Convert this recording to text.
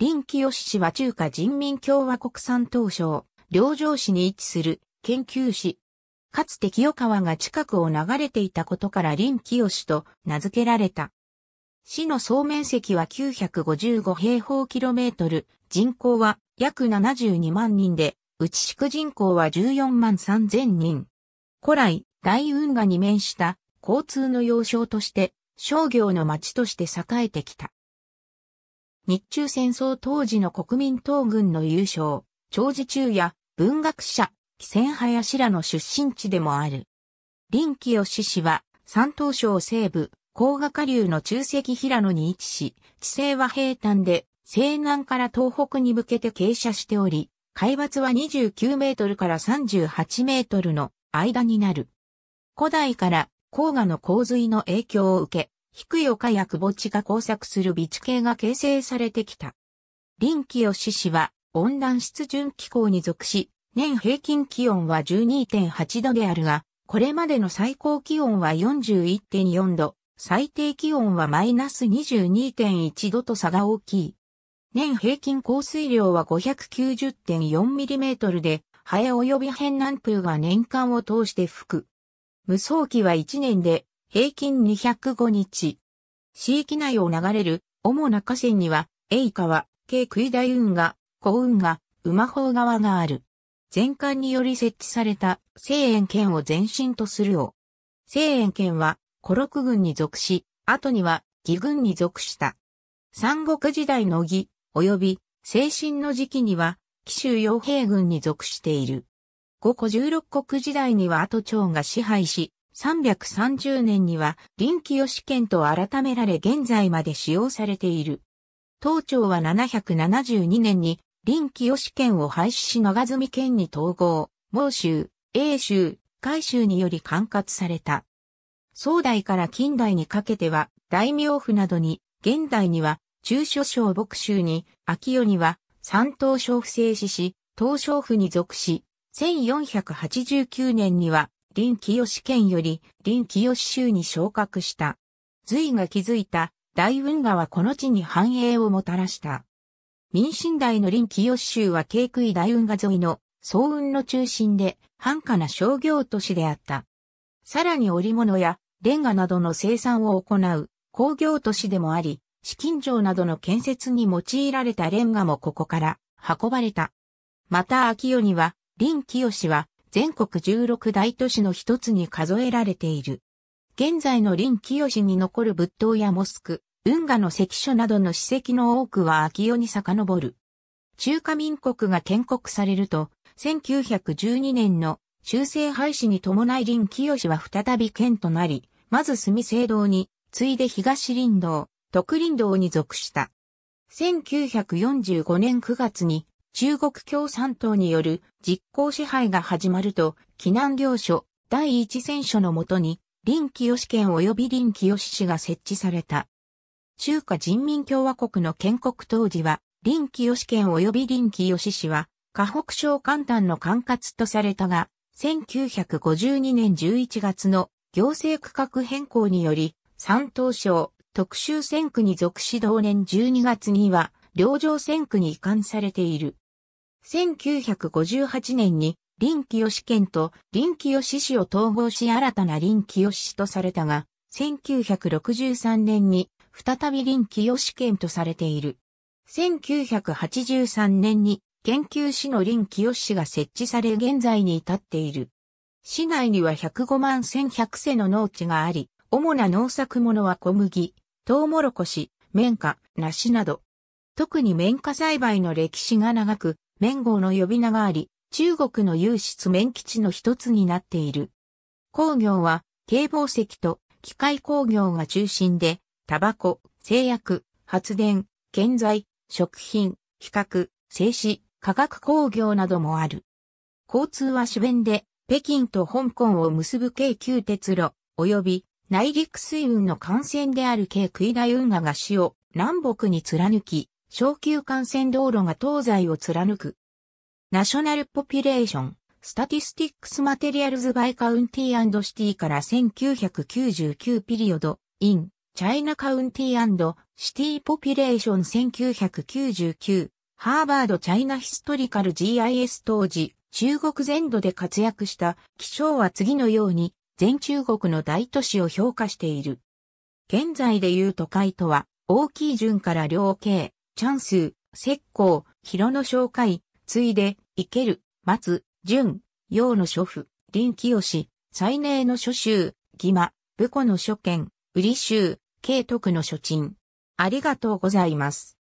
林清市は中華人民共和国産東省、領城市に位置する研究市。かつて清川が近くを流れていたことから林清と名付けられた。市の総面積は955平方キロメートル、人口は約72万人で、内地区人口は14万3000人。古来、大運河に面した交通の要衝として、商業の町として栄えてきた。日中戦争当時の国民党軍の優勝、長寿中や文学者、紀仙林らの出身地でもある。林清志氏は、山東省西部、黄賀下流の中石平野に位置し、地勢は平坦で、西南から東北に向けて傾斜しており、海抜は29メートルから38メートルの間になる。古代から黄河の洪水の影響を受け、低い丘や窪地が交錯する備地形が形成されてきた。臨清志氏は温暖湿潤気候に属し、年平均気温は12.8度であるが、これまでの最高気温は41.4度、最低気温はマイナス22.1度と差が大きい。年平均降水量は 590.4mm で、ハエ及び変南風が年間を通して吹く。無双期は1年で平均205日。市域内を流れる主な河川には、栄川、京杭大運河、古運河、馬法川がある。全館により設置された西園県を前身とするを。西園県は、古六軍に属し、後には義軍に属した。三国時代の義、及び、精神の時期には、紀州傭兵軍に属している。五古十六国時代には後町が支配し、330年には臨機試県と改められ現在まで使用されている。東庁は772年に臨機試県を廃止し長住県に統合、毛州、英州、海州により管轄された。宋代から近代にかけては大名府などに、現代には中所省牧州に、秋代には三等省府制止し、東省府に属し、1489年には林清県より林清州に昇格した。隋が築いた大運河はこの地に繁栄をもたらした。民進大の林清州は区杭大運河沿いの総運の中心で繁華な商業都市であった。さらに織物やレンガなどの生産を行う工業都市でもあり、資金城などの建設に用いられたレンガもここから運ばれた。また秋夜には、林清は全国16大都市の一つに数えられている。現在の林清に残る仏塔やモスク、運河の石書などの史跡の多くは秋代に遡る。中華民国が建国されると、1912年の修正廃止に伴い林清は再び県となり、まず住聖堂に、次いで東林道、徳林道に属した。1945年9月に中国共産党による実効支配が始まると、避難行書第一選書のもとに、林清県及び林清氏が設置された。中華人民共和国の建国当時は、林清県及び林清氏は、河北省簡単の管轄とされたが、1952年11月の行政区画変更により、山東省特殊選区に属し同年12月には、両城線区に移管されている。1958年に林清県と林清市を統合し新たな林清市とされたが、1963年に再び林清県とされている。1983年に研究市の林清市が設置され現在に至っている。市内には105万1100世の農地があり、主な農作物は小麦、トウモロコシ、綿花、梨など、特に綿花栽培の歴史が長く、綿号の呼び名があり、中国の有質綿基地の一つになっている。工業は、軽防石と機械工業が中心で、タバコ、製薬、発電、建材、食品、比較、製紙、化学工業などもある。交通は主弁で、北京と香港を結ぶ京急鉄路、及び内陸水運の幹線である京杭大運河が市を南北に貫き、小級幹線道路が東西を貫く。ナショナルポピュレーション、スタティスティックスマテリアルズバイカウンティーシティから1999ピリオド、イン、チャイナカウンティーシティポピュレーション1999、ハーバードチャイナヒストリカル GIS 当時、中国全土で活躍した気象は次のように、全中国の大都市を評価している。現在でいう都会とは、大きい順から量刑、チャンス、石膏、広野紹介、ついで、いける、松、純、陽の諸父、林清、最寧の諸州、義馬、武庫の諸売瓜州、慶徳の諸賃。ありがとうございます。